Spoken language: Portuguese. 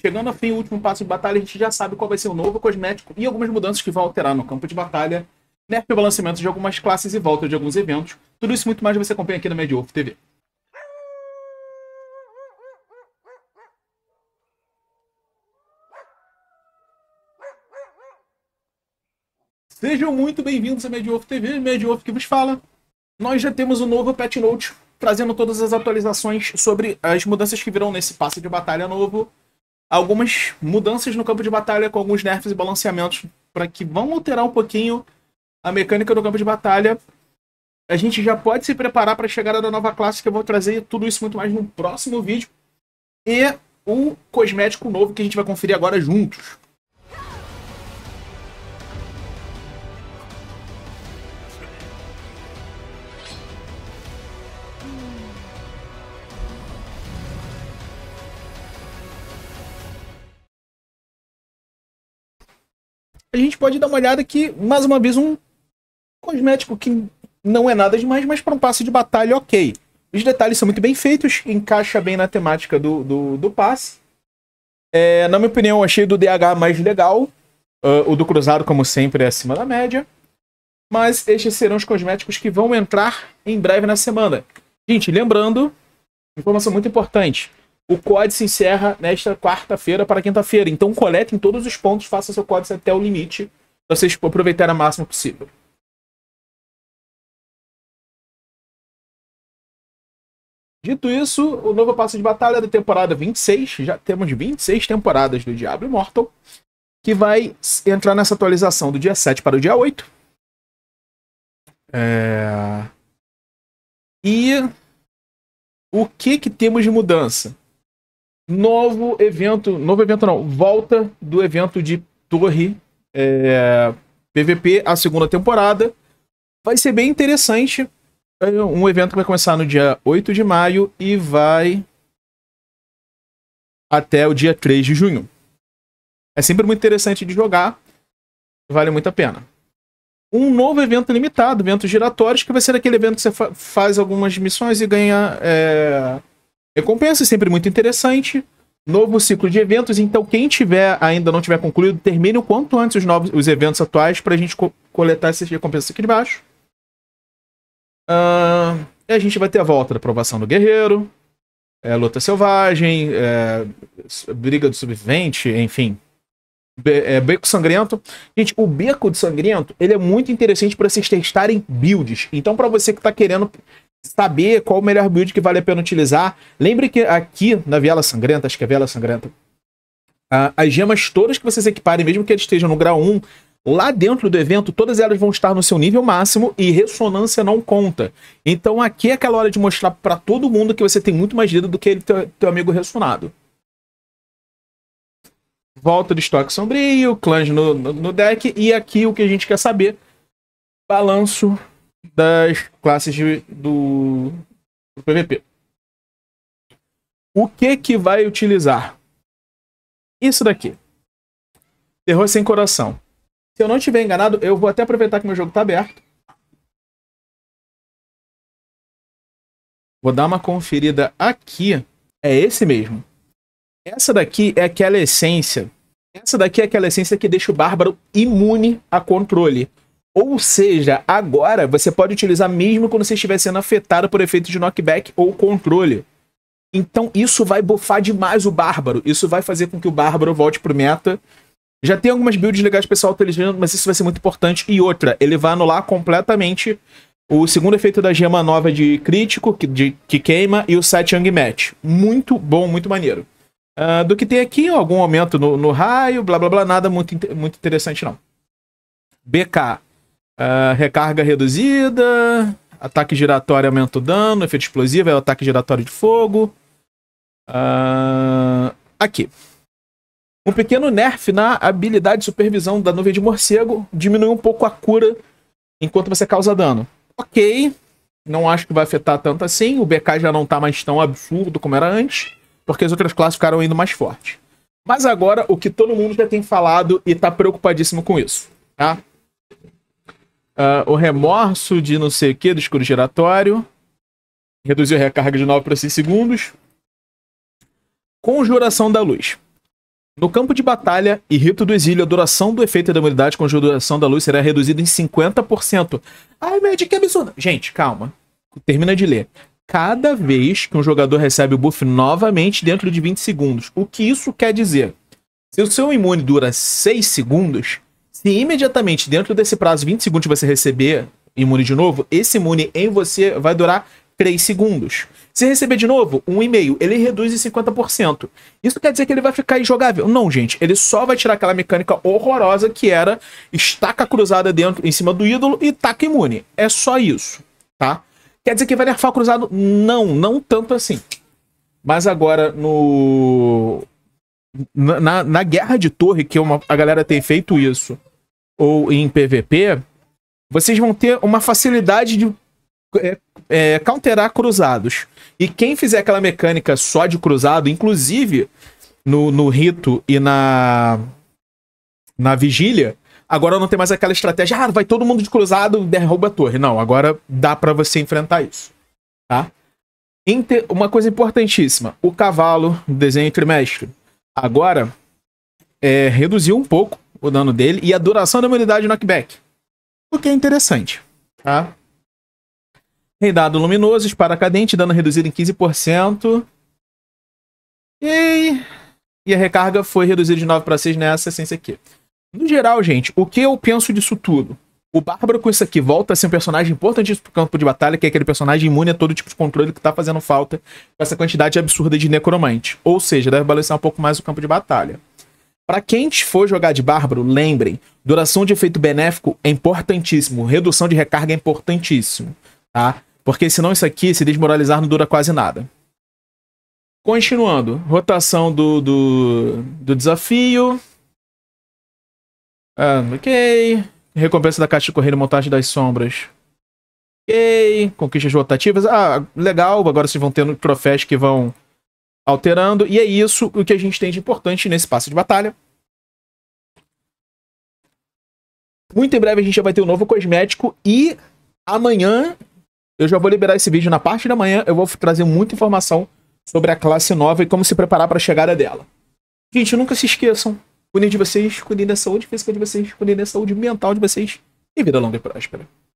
Chegando a fim, o último passo de batalha, a gente já sabe qual vai ser o novo cosmético e algumas mudanças que vão alterar no campo de batalha, nerf né? e balanceamento de algumas classes e volta de alguns eventos. Tudo isso e muito mais você acompanha aqui no Mediof TV. Sejam muito bem-vindos a Mediof TV, Mediof que vos fala. Nós já temos o um novo Patch Note, trazendo todas as atualizações sobre as mudanças que virão nesse passe de batalha novo algumas mudanças no campo de batalha com alguns nerfs e balanceamentos para que vão alterar um pouquinho a mecânica do campo de batalha. A gente já pode se preparar para a chegada da nova classe, que eu vou trazer tudo isso muito mais no próximo vídeo. E o cosmético novo que a gente vai conferir agora juntos. a gente pode dar uma olhada aqui mais uma vez, um cosmético que não é nada demais, mas para um passe de batalha, ok. Os detalhes são muito bem feitos, encaixa bem na temática do, do, do passe. É, na minha opinião, achei do DH mais legal. Uh, o do Cruzado, como sempre, é acima da média. Mas estes serão os cosméticos que vão entrar em breve na semana. Gente, lembrando, informação muito importante. O COD se encerra nesta quarta-feira para quinta-feira. Então colete em todos os pontos, faça seu códice até o limite para vocês aproveitarem o máximo possível. Dito isso, o novo passo de batalha da temporada 26, já temos 26 temporadas do Diablo Immortal, que vai entrar nessa atualização do dia 7 para o dia 8. É... E o que que temos de mudança? Novo evento, novo evento não, volta do evento de Torre é, PVP, a segunda temporada. Vai ser bem interessante. É um evento que vai começar no dia 8 de maio e vai até o dia 3 de junho. É sempre muito interessante de jogar, vale muito a pena. Um novo evento limitado, evento giratórios, que vai ser aquele evento que você fa faz algumas missões e ganha é, recompensa, é sempre muito interessante. Novo ciclo de eventos, então quem tiver ainda não tiver concluído, termine o quanto antes os novos os eventos atuais para a gente co coletar essas recompensas aqui de baixo. Uh, e a gente vai ter a volta da aprovação do guerreiro, é, luta selvagem, é, briga do subvivente, enfim. Be é, beco sangrento. Gente, o beco de sangrento ele é muito interessante para vocês testarem builds. Então, para você que está querendo saber qual o melhor build que vale a pena utilizar. Lembre que aqui na Viela Sangrenta, acho que é Viela Sangrenta, uh, as gemas todas que vocês equiparem, mesmo que eles estejam no grau 1, lá dentro do evento, todas elas vão estar no seu nível máximo e ressonância não conta. Então aqui é aquela hora de mostrar para todo mundo que você tem muito mais vida do que ele, teu, teu amigo ressonado. Volta do estoque sombrio, clãs no, no, no deck, e aqui o que a gente quer saber, balanço das classes de, do, do PVP. O que que vai utilizar? Isso daqui. Terror sem coração. Se eu não estiver enganado, eu vou até aproveitar que meu jogo está aberto. Vou dar uma conferida aqui. É esse mesmo. Essa daqui é aquela essência. Essa daqui é aquela essência que deixa o bárbaro imune a controle. Ou seja, agora você pode utilizar mesmo quando você estiver sendo afetado por efeitos de knockback ou controle. Então isso vai bufar demais o Bárbaro. Isso vai fazer com que o Bárbaro volte pro meta. Já tem algumas builds legais pessoal tá utilizando, mas isso vai ser muito importante. E outra, ele vai anular completamente o segundo efeito da gema nova de crítico, que, de, que queima, e o set Young Match. Muito bom, muito maneiro. Uh, do que tem aqui, algum aumento no, no, raio, blá blá blá, nada muito, muito interessante não. BK, Uh, recarga reduzida, ataque giratório aumenta o dano, efeito explosivo é o ataque giratório de fogo. Uh, aqui. Um pequeno nerf na habilidade de supervisão da nuvem de morcego diminui um pouco a cura enquanto você causa dano. Ok, não acho que vai afetar tanto assim. O BK já não tá mais tão absurdo como era antes, porque as outras classes ficaram indo mais forte. Mas agora, o que todo mundo já tem falado e tá preocupadíssimo com isso, tá? Uh, o remorso de não sei o que do escuro giratório. Reduziu a recarga de 9 para 6 segundos. Conjuração da luz. No campo de batalha e rito do exílio, a duração do efeito da imunidade com conjuração da luz será reduzida em 50%. Ai, Magic, que absurdo! Gente, calma. Termina de ler. Cada vez que um jogador recebe o buff novamente dentro de 20 segundos. O que isso quer dizer? Se o seu imune dura 6 segundos, se imediatamente, dentro desse prazo de 20 segundos, você receber imune de novo, esse imune em você vai durar 3 segundos. Se receber de novo, um e-mail, ele reduz em 50%. Isso quer dizer que ele vai ficar injogável? Não, gente. Ele só vai tirar aquela mecânica horrorosa que era estaca cruzada dentro, em cima do ídolo e taca imune. É só isso, tá? Quer dizer que vai nerfar cruzado? Não, não tanto assim. Mas agora, no... Na, na, na Guerra de Torre, que uma, a galera tem feito isso ou em PVP, vocês vão ter uma facilidade de é, é, counterar cruzados. E quem fizer aquela mecânica só de cruzado, inclusive no, no rito e na, na vigília, agora não tem mais aquela estratégia, ah, vai todo mundo de cruzado, derruba a torre. Não, agora dá para você enfrentar isso. Tá? Inter... Uma coisa importantíssima, o cavalo, desenho trimestre. Agora, é, reduziu um pouco o dano dele e a duração da imunidade knockback. O que é interessante, tá? Reidado luminoso, espada cadente, dano reduzido em 15%. E... e a recarga foi reduzida de 9 para 6 nessa essência aqui. No geral, gente, o que eu penso disso tudo? O Bárbaro com isso aqui volta a ser um personagem importantíssimo pro campo de batalha, que é aquele personagem imune a todo tipo de controle que tá fazendo falta com essa quantidade absurda de necromante. Ou seja, deve balancear um pouco mais o campo de batalha. Para quem for jogar de bárbaro, lembrem, duração de efeito benéfico é importantíssimo, redução de recarga é importantíssimo, tá? Porque senão isso aqui, se desmoralizar, não dura quase nada. Continuando, rotação do, do, do desafio. Ah, ok. Recompensa da caixa de correio montagem das sombras. Ok. Conquistas rotativas. Ah, legal. Agora vocês vão ter troféus que vão alterando. E é isso o que a gente tem de importante nesse passo de batalha. Muito em breve a gente já vai ter um novo cosmético e amanhã eu já vou liberar esse vídeo na parte da manhã, eu vou trazer muita informação sobre a classe nova e como se preparar para a chegada dela. Gente, nunca se esqueçam, cuidem de vocês, cuidem da saúde física de vocês, cuidem da saúde mental de vocês e vida longa e próspera.